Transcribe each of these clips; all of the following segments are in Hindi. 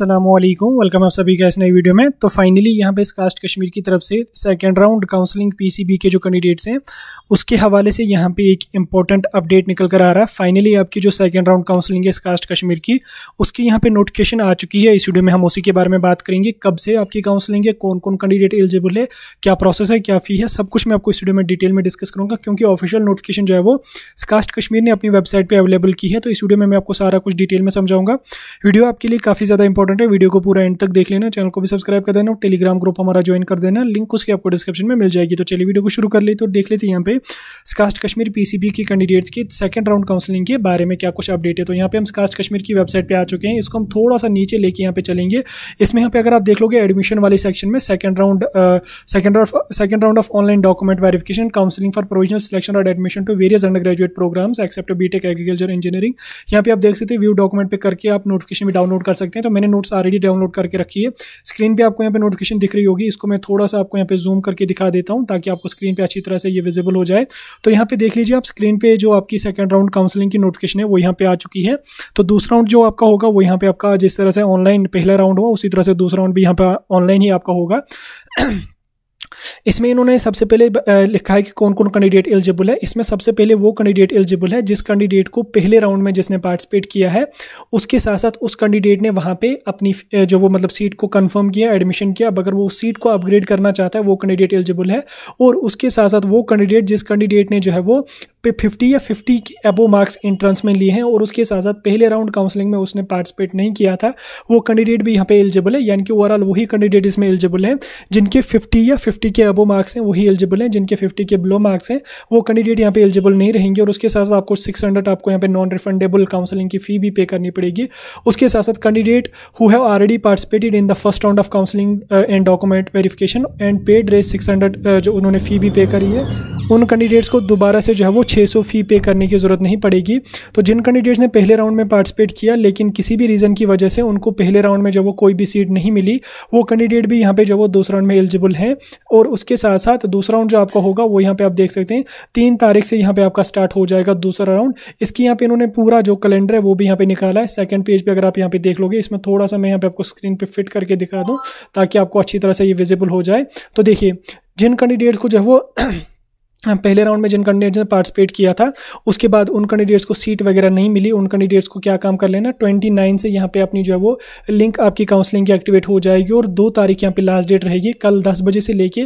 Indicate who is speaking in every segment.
Speaker 1: असलम वेलकम आप सभी का इस नई वीडियो में तो फाइनली यहाँ पे इस कास्ट कश्मीर की तरफ से सेकेंड राउंड काउंसलिंग पीसीबी के जो कैंडिडेट्स हैं उसके हवाले से यहाँ पे एक इंपॉर्टेंट अपडेट निकल कर आ रहा है फाइनली आपकी जो सेकेंड राउंड काउंसलिंग है इस कास्ट कश्मीर की उसकी यहाँ पे नोटिफिकेशन आ चुकी है इस वीडियो में हम उसी के बारे में बात करेंगे कब से आपकी काउंसलिंग है कौन कौन कैंडिडेट एलिजिबल है क्या प्रोसेस है क्या फ़ी है सब कुछ मैं आपको इस वीडियो में डिटेल में डिस्कस करूँगा क्योंकि ऑफिशियल नोटिफिकेशन जो है वो कास्ट कश्मीर ने अपनी वेबसाइट पर अवेलेबल की है तो इस वीडियो में मैं आपको सारा कुछ डिटेल में समझाऊंगा वीडियो आपके लिए काफ़ी ज़्यादा इंपॉर्टेंट है वीडियो को पूरा एंड तक देख लेना चैनल को भी सब्सक्राइब कर देना टेलीग्राम ग्रुप हमारा ज्वाइन कर देना लिंक उसकी आपको डिस्क्रिप्शन में मिल जाएगी तो चलिए वीडियो को शुरू कर ले तो देख लेते हैं यहाँ पे स्कास्ट कश्मीर पीसीबी की कैंडिडेट्स की सेकंड राउंड काउंसलिंग के बारे में क्या कुछ अपडेट है तो यहाँ पे हम स्कास्ट कश्मीर की वेबसाइट पर आ चुके हैं इसको हम थोड़ा सा नीचे लेके यहाँ पे चलेंगे इसमें यहाँ पे अगर आप देख लोगे एडमिशन वाले सेक्शन में second round second round second round of online document verification counselling for provisional selection और admission to various undergraduate programmes except B Tech agriculture engineering यहाँ पे आप देख सकते हैं व्यू डॉक्यूमेंट पे करके आप नोटिफिकेशन भी डाउनलोड कर सकते हैं तो मैंने नोट्स ऑलरेडी डाउनलोड करके रखी है स्क्रीन पे आपको यहाँ पे नोटिफिकेशन दिख रही होगी इसको मैं थोड़ा सा आपको यहाँ पे जूम करके दिखा देता हूँ ताकि आपको स्क्रीन पे अच्छी तरह से ये विजिबल हो जाए तो यहाँ पे देख लीजिए आप स्क्रीन पे जो आपकी सेकंड राउंड काउंसलिंग की नोटिफिकेशन है वो यहाँ पे आ चुकी है तो दूसरा राउंड जो आपका होगा वो यहाँ पे आपका जिस तरह से ऑनलाइन पहला राउंड हुआ उसी तरह से दूसरा राउंड भी यहाँ पे ऑनलाइन ही आपका होगा इसमें इन्होंने सबसे पहले लिखा है कि कौन कौन कैंडिडेट एलिजिबल है इसमें सबसे पहले वो कैंडिडेट एलिजिबल है जिस कैंडिडेट को पहले राउंड में जिसने पार्टिसिपेट किया है उसके साथ साथ उस कैंडिडेट ने वहाँ पे अपनी जो वो मतलब सीट को कन्फर्म किया एडमिशन किया अगर वो सीट को अपग्रेड करना चाहता है वो कैंडिडेट एलिजिबल है और उसके साथ साथ वो कैंडिडेट जिस कैंडिडेट ने जो है वो फिफ्टी या फिफ्टी के एबो मार्क्स एंट्रेंस में लिए हैं और उसके साथ साथ पहले राउंड काउंसलिंग में उसने पार्टिसिपेट नहीं किया था वो कैंडिडेट भी यहाँ पे एलिजिबल है यानी कि ओवरऑल वही कैंडिडेट इसमें एलिजिबल हैं जिनके फिफ्टी या फिफ्टी फिफ्टी के अबो मार्क्स हैं वही एलिजिबल हैं जिनके फिफ्टी के बिलो मार्क्स हैं वो कैंडिडेट यहाँ पे एलिजिबल नहीं रहेंगे और उसके साथ साथ आपको सिक्स हंड्रेड आपको यहाँ पे नॉन रिफंडेबल काउंसलिंग की फ़ी भी पे करनी पड़ेगी उसके साथ साथ candidate who have already participated in the first round of counselling and document verification and paid Rs six hundred जो उन्होंने फ़ी भी पे करी है उन कैंडिडेट्स को दोबारा से जो है वो छः सौ फ़ी पे करने की ज़रूरत नहीं पड़ेगी तो जिन कैंडिडेट्स ने पहले राउंड में पार्टिसिपेट किया लेकिन किसी भी रीज़न की वजह से उनको पहले राउंड में जब वो कोई भी सीट नहीं मिली वो कैंडिडेट भी यहाँ पर जो वो दूसरा राउंड में एलिजिबल है और उसके साथ साथ दूसरा राउंड जो आपका होगा वो यहाँ पर आप देख सकते हैं तीन तारीख से यहाँ पर आपका स्टार्ट हो जाएगा दूसरा राउंड इसकी यहाँ पर इन्होंने पूरा जो कैलेंडर है वो भी यहाँ पर निकाला है सेकेंड पेज पर अगर आप यहाँ पर देख लोगे इसमें थोड़ा सा मैं यहाँ पर आपको स्क्रीन पर फिट करके दिखा दूँ ताकि आपको अच्छी तरह से ये विजिबल हो जाए तो देखिए जिन कैंडिडेट्स को जो है वो हाँ, पहले राउंड में जिन कैंडिडेट्स ने पार्टिसिपेट किया था उसके बाद उन कैंडिडेट्स को सीट वगैरह नहीं मिली उन कैंडिडेट्स को क्या काम कर लेना ट्वेंटी नाइन से यहाँ पे अपनी जो है वो लिंक आपकी काउंसलिंग की एक्टिवेट हो जाएगी और दो तारीख यहाँ पे लास्ट डेट रहेगी कल दस बजे से लेके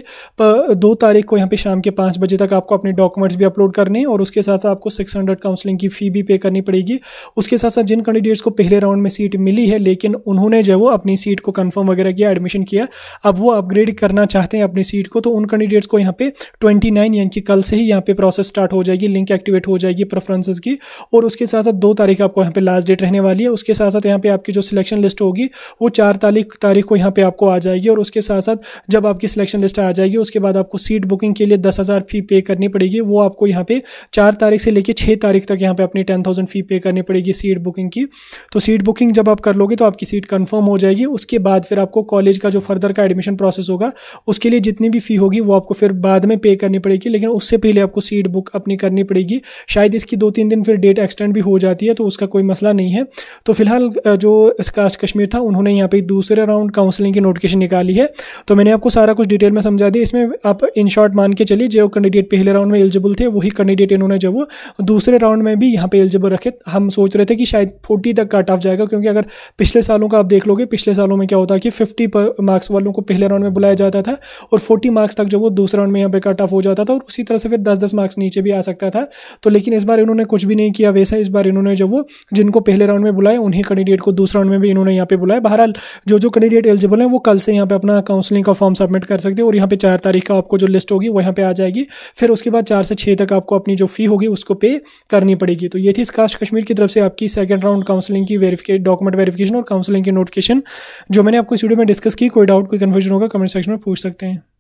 Speaker 1: दो तारीख को यहाँ पे शाम के पाँच बजे तक आपको अपने डॉक्यूमेंट्स भी अपलोड करने और उसके साथ साथ आपको सिक्स हंड्रेड काउंसलिंग की फ़ी भी पे करनी पड़ेगी उसके साथ साथ जिन कैंडिडेट्स को पहले राउंड में सीट मिली है लेकिन उन्होंने जो है वो अपनी सीट को कन्फर्म वगैरह किया एडमिशन किया अब वो अपग्रेड करना चाहते हैं अपनी सीट को तो उन कैंडिडेट्स को यहाँ पे ट्वेंटी नाइन यानी कि कल से ही यहाँ पे प्रोसेस स्टार्ट हो जाएगी लिंक एक्टिवेट हो जाएगी प्रेफरेंसेस की और उसके साथ साथ दो तारीख आपको यहाँ पे लास्ट डेट रहने वाली है उसके साथ साथ यहाँ पे आपकी जो सिलेक्शन लिस्ट होगी वो चार तारीख तारीख को यहाँ पे आपको आ जाएगी और उसके साथ साथ जब आपकी सिलेक्शन लिस्ट आ जाएगी उसके बाद आपको सीट बुकिंग के लिए दस हज़ार फी पे करनी पड़ेगी वो आपको यहाँ पे चार तारीख से लेकर छः तारीख तक यहाँ पे अपनी टेन थाउजेंड फी पे करनी पड़ेगी सीट बुकिंग की तो सीट बुकिंग जब आप कर लोगे तो आपकी सीट कन्फर्म हो जाएगी उसके बाद फिर आपको कॉलेज का जो फर्दर का एडमिशन प्रोसेस होगा उसके लिए जितनी भी फ़ी होगी वो आपको फिर बाद में पे करनी पड़ेगी लेकिन उससे पहले आपको सीट बुक अपनी करनी पड़ेगी शायद इसकी दो तीन दिन फिर डेट एक्सटेंड भी हो जाती है तो उसका कोई मसला नहीं है तो फिलहाल जो कास्ट कश्मीर था उन्होंने यहाँ पे दूसरे राउंड काउंसलिंग की नोटिफिकेशन निकाली है तो मैंने आपको सारा कुछ डिटेल में समझा दिया इसमें आप इन शॉर्ट मान के चलिए जो कैंडिडेट पहले राउंड में एलिजिबल थे वही कैंडिडेट इन्होंने जब वो दूसरे राउंड में भी यहाँ पे एलिजिबल रखे हम सोच रहे थे कि शायद फोर्टी तक कट ऑफ जाएगा क्योंकि अगर पिछले सालों का आप देख लोगे पिछले सालों में क्या होता है कि फिफ्टी मार्क्स वालों को पहले राउंड में बुलाया जाता था और फोर्टी मार्क्स तक जो वो दूसरे राउंड में यहाँ पे कट ऑफ हो जाता था और उसी इसी तरफ से फिर दस दस मार्क्स नीचे भी आ सकता था तो लेकिन इस बार इन्होंने कुछ भी नहीं किया वैसा इस बार इन्होंने जो वो जिनको पहले राउंड में बुलाए उन्हीं कैंडिडेट को दूसरे राउंड में भी इन्होंने यहाँ पे बुलाया बहरहाल जो जो कैंडिडेट एलिजिबल हैं वो कल से यहाँ पे अपना काउंसलिंग का फॉर्म सबमिट कर सकते हैं और यहाँ पे चार तारीख का आपको जो लिस्ट होगी वो यहाँ पे आ जाएगी फिर उसके बाद चार से छः तक आपको अपनी जो फी होगी उसको पे करनी पड़ेगी तो ये थी स्काश कश्मीर की तरफ से आपकी सेकंड राउंड काउंसलिंग की वेरिफिकेशन डॉक्यूमेंट वेरिफिकेशन और काउंसलिंग की नोटिफिकेशन जो मैंने आपको इस वीडियो में डिस्कस की कोई डाउट कोई कन्फ्यूजन होगा कमेंट सेक्शन में पूछ सकते हैं